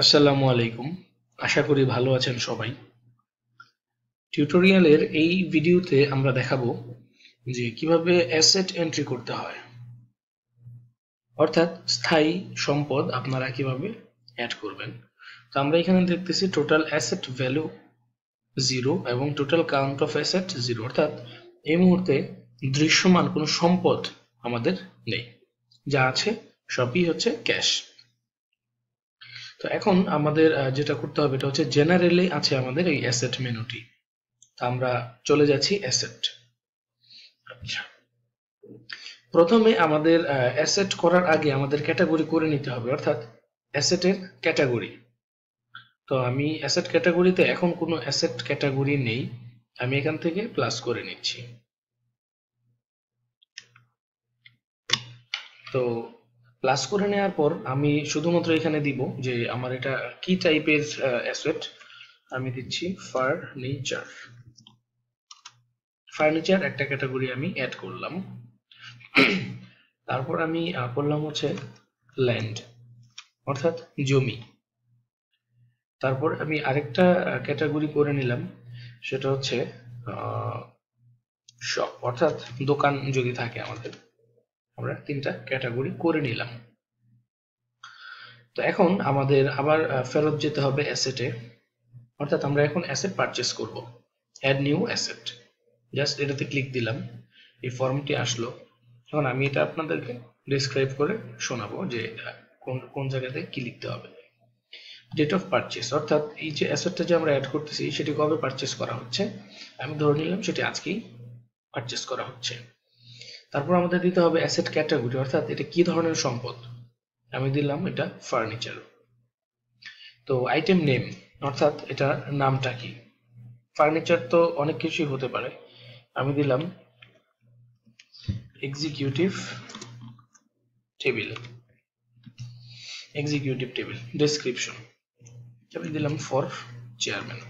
আসসালামু আলাইকুম আশা করি ভালো আছেন সবাই টিউটোরিয়ালের এই ভিডিওতে আমরা দেখাবো যে কিভাবে অ্যাসেট এন্ট্রি করতে হয় অর্থাৎ স্থায়ী সম্পদ আপনারা কিভাবে অ্যাড করবেন তো আমরা এখানে দেখতেছি টোটাল অ্যাসেট ভ্যালু জিরো এবং total count of asset zero অর্থাৎ এই মুহূর্তে দৃশ্যমান কোনো সম্পদ আমাদের নেই যা আছে সবই হচ্ছে ক্যাশ তো এখন আমাদের যেটা করতে হবে এটা হচ্ছে জেনারেলি আছে আমাদের এই অ্যাসেট মেনুটি আমরা চলে যাচ্ছি অ্যাসেট আচ্ছা। প্রথমে আমাদের অ্যাসেট করার আগে আমাদের ক্যাটাগরি করে নিতে হবে অর্থাৎ অ্যাসেটের ক্যাটাগরি তো আমি অ্যাসেট ক্যাটাগরিতে এখন কোনো অ্যাসেট ক্যাটাগরি নেই আমি এখান থেকে প্লাস করে নিচ্ছি তো প্লাস করে নেওয়ার পর আমি শুধুমাত্র এখানে দিব যে আমার এটা কি টাইপের অ্যাসেট আমি দিচ্ছি ফার্নিচার ফার্নিচার একটা ক্যাটাগরি আমি অ্যাড করলাম তারপর আমি করলাম হচ্ছে ল্যান্ড অর্থাৎ জমি তারপর আমি আরেকটা ক্যাটাগরি করে নিলাম সেটা হচ্ছে শপ অর্থাৎ দোকান যদি থাকে আমাদের আমরা তিনটা ক্যাটাগরি করে নিলাম তো এখন আমাদের আবার ফেরত যেতে হবে অ্যাসেটে অর্থাৎ আমরা এখন অ্যাসেট পারচেস করব অ্যাড নিউ অ্যাসেট জাস্ট এটাতে ক্লিক দিলাম এই ফর্মটি আসলো এখন আমি এটা আপনাদেরকে ডিসক্রাইব করে শোনাবো যে কোন কোন জায়গাতে কি লিখতে হবে ডেট অফ পারচেস অর্থাৎ এই যে অ্যাসেটটা যে আমরা অ্যাড করতেছি সেটি কবে পারচেস করা হচ্ছে আমি ধরে নিলাম সেটি আজকেই পারচেস করা হচ্ছে তারপর আমাদের দিতে হবে অ্যাসেট ক্যাটাগরি অর্থাৎ এটা কি ধরনের সম্পদ আমি দিলাম এটা ফার্নিচার তো আইটেম নেম অর্থাৎ এটার নামটা কি ফার্নিচার তো অনেক কিছুই হতে পারে আমি দিলাম executive table executive table description আমি দিলাম ফর চেয়ারম্যান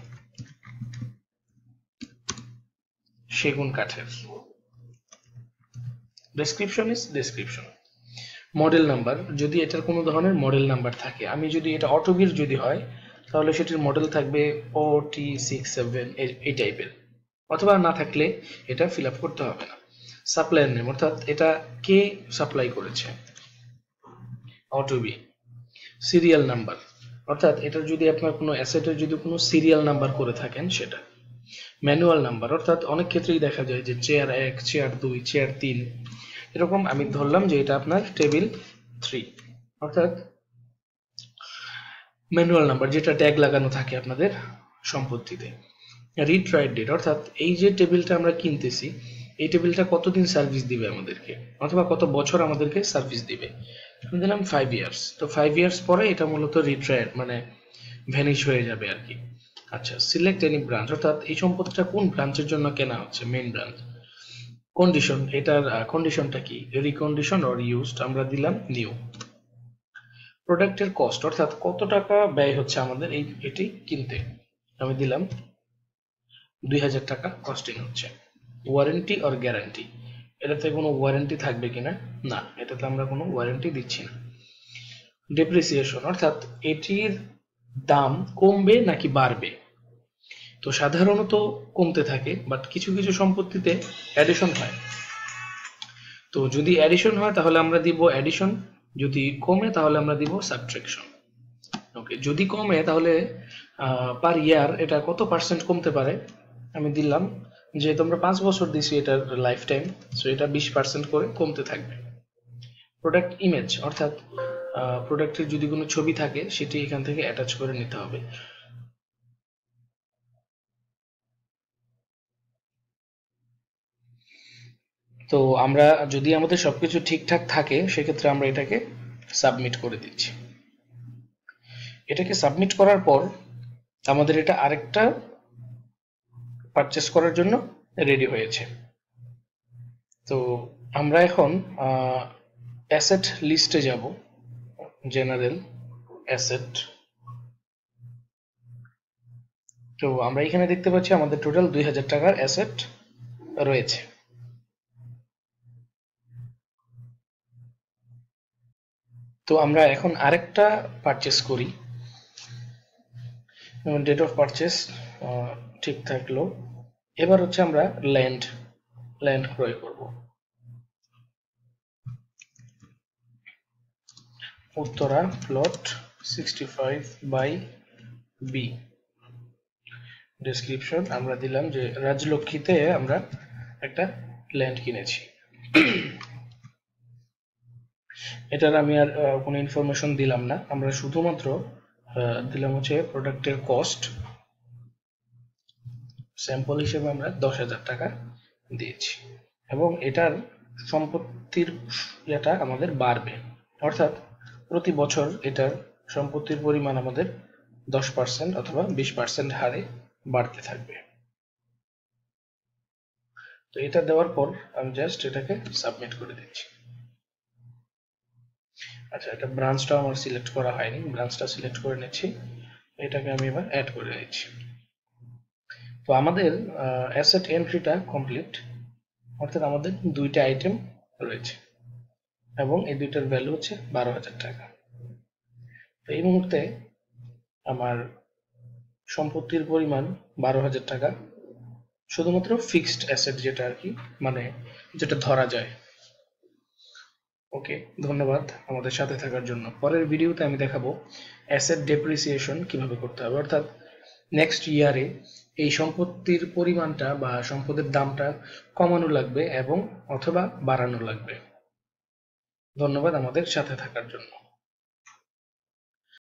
সেগুন কাঠের description is description model number যদি এটার কোনো ধরনের মডেল নাম্বার থাকে আমি যদি এটা অটোগির যদি হয় তাহলে সেটির মডেল থাকবে ও টি সিক্স সেভেন এই টাইপের অথবা না থাকলে এটা ফিল আপ করতে হবে না সাপ্লায়ার নেম অর্থাৎ এটা কে সাপ্লাই করেছে অটোবি সিরিয়াল নাম্বার অর্থাৎ এটা যদি আপনার কোনো অ্যাসেটের যদি কোনো সিরিয়াল নাম্বার করে থাকেন সেটা ম্যানুয়াল নাম্বার অর্থাৎ অনেক ক্ষেত্রেই দেখা যায় যে চেয়ার এক চেয়ার দুই চেয়ার তিন এরকম আমি ধরলাম যে এটা আপনার টেবিল থ্রি অর্থাৎ ম্যানুয়াল নাম্বার যেটা ট্যাগ লাগানো থাকে আপনাদের সম্পত্তিতে রিড রাইট ডেট অর্থাৎ এই যে টেবিলটা আমরা কিনতেছি এই টেবিলটা কতদিন সার্ভিস দিবে আমাদেরকে অথবা কত বছর আমাদেরকে সার্ভিস দিবে আমি দিলাম ফাইভ ইয়ার্স তো ফাইভ ইয়ার্স পরে এটা মূলত রিট্রায়ার মানে ভ্যানিশ হয়ে যাবে আর কি আচ্ছা সিলেক্ট এনি ব্রাঞ্চ অর্থাৎ এই সম্পত্তিটা কোন ব্রাঞ্চের জন্য কেনা হচ্ছে মেইন ব্রাঞ্চ কন্ডিশন এটার কন্ডিশনটা কি রিকন্ডিশন অর ইউজড আমরা দিলাম নিউ প্রোডাক্টের কস্ট অর্থাৎ কত টাকা ব্যয় হচ্ছে আমাদের এই এটি কিনতে আমি দিলাম দুই হাজার টাকা কস্টিং হচ্ছে ওয়ারেন্টি অর গ্যারান্টি এটাতে কোনো ওয়ারেন্টি থাকবে কিনা না এটাতে আমরা কোনো ওয়ারেন্টি দিচ্ছি না ডেপ্রিসিয়েশন অর্থাৎ এটির দাম কমবে নাকি বাড়বে তো সাধারণত কমতে থাকে বাট কিছু কিছু সম্পত্তিতে অ্যাডিশন হয় তো যদি অ্যাডিশন হয় তাহলে আমরা দিব অ্যাডিশন যদি কমে তাহলে আমরা দিব সাবট্রাকশন ওকে যদি কমে তাহলে পার ইয়ার এটা কত পার্সেন্ট কমতে পারে আমি দিলাম যে তোমরা পাঁচ বছর দিছি এটার লাইফ টাইম সো এটা বিশ পার্সেন্ট করে কমতে থাকবে প্রোডাক্ট ইমেজ অর্থাৎ প্রোডাক্টের যদি কোনো ছবি থাকে সেটি এখান থেকে অ্যাটাচ করে নিতে হবে তো আমরা যদি আমাদের সবকিছু ঠিকঠাক থাকে সেক্ষেত্রে আমরা এটাকে সাবমিট করে দিচ্ছি এটাকে সাবমিট করার পর আমাদের এটা আরেকটা পারচেস করার জন্য রেডি হয়েছে তো আমরা এখন অ্যাসেট লিস্টে যাব জেনারেল অ্যাসেট তো আমরা এখানে দেখতে পাচ্ছি আমাদের টোটাল দুই হাজার টাকার অ্যাসেট রয়েছে তো আমরা এখন আরেকটা পারচেস করি ডেট অফ পারচেস ঠিক থাকলো এবার হচ্ছে আমরা ল্যান্ড ল্যান্ড ক্রয় করব Uttara plot sixty five by B description আমরা দিলাম যে রাজলক্ষ্মীতে আমরা একটা ল্যান্ড কিনেছি এটার আমি আর কোনো ইনফরমেশন দিলাম না আমরা শুধুমাত্র দিলাম হচ্ছে প্রোডাক্টের কস্ট স্যাম্পল হিসেবে আমরা দশ হাজার টাকা দিয়েছি এবং এটার সম্পত্তির ইয়েটা আমাদের বাড়বে অর্থাৎ প্রতি বছর এটার সম্পত্তির পরিমাণ আমাদের দশ পার্সেন্ট অথবা বিশ পার্সেন্ট হারে বাড়তে থাকবে তো এটা দেওয়ার পর আমি জাস্ট এটাকে সাবমিট করে দিচ্ছি আচ্ছা এটা ব্রাঞ্চটা আমার সিলেক্ট করা হয়নি ব্রাঞ্চটা সিলেক্ট করে নিচ্ছি এটাকে আমি এবার অ্যাড করে দিচ্ছি তো আমাদের অ্যাসেট এন্ট্রিটা কমপ্লিট অর্থাৎ আমাদের দুইটা আইটেম রয়েছে এবং এই দুইটার ভ্যালু হচ্ছে বারো হাজার টাকা তো এই মুহূর্তে আমার সম্পত্তির পরিমাণ বারো হাজার টাকা শুধুমাত্র ফিক্সড অ্যাসেট যেটা আর কি মানে যেটা ধরা যায় ওকে ধন্যবাদ আমাদের সাথে থাকার জন্য পরের ভিডিওতে আমি দেখাবো অ্যাসেট ডেপ্রিসিয়েশন কিভাবে করতে হবে অর্থাৎ নেক্সট ইয়ারে এই সম্পত্তির পরিমাণটা বা সম্পদের দামটা কমানো লাগবে এবং অথবা বাড়ানো লাগবে ধন্যবাদ আমাদের সাথে থাকার জন্য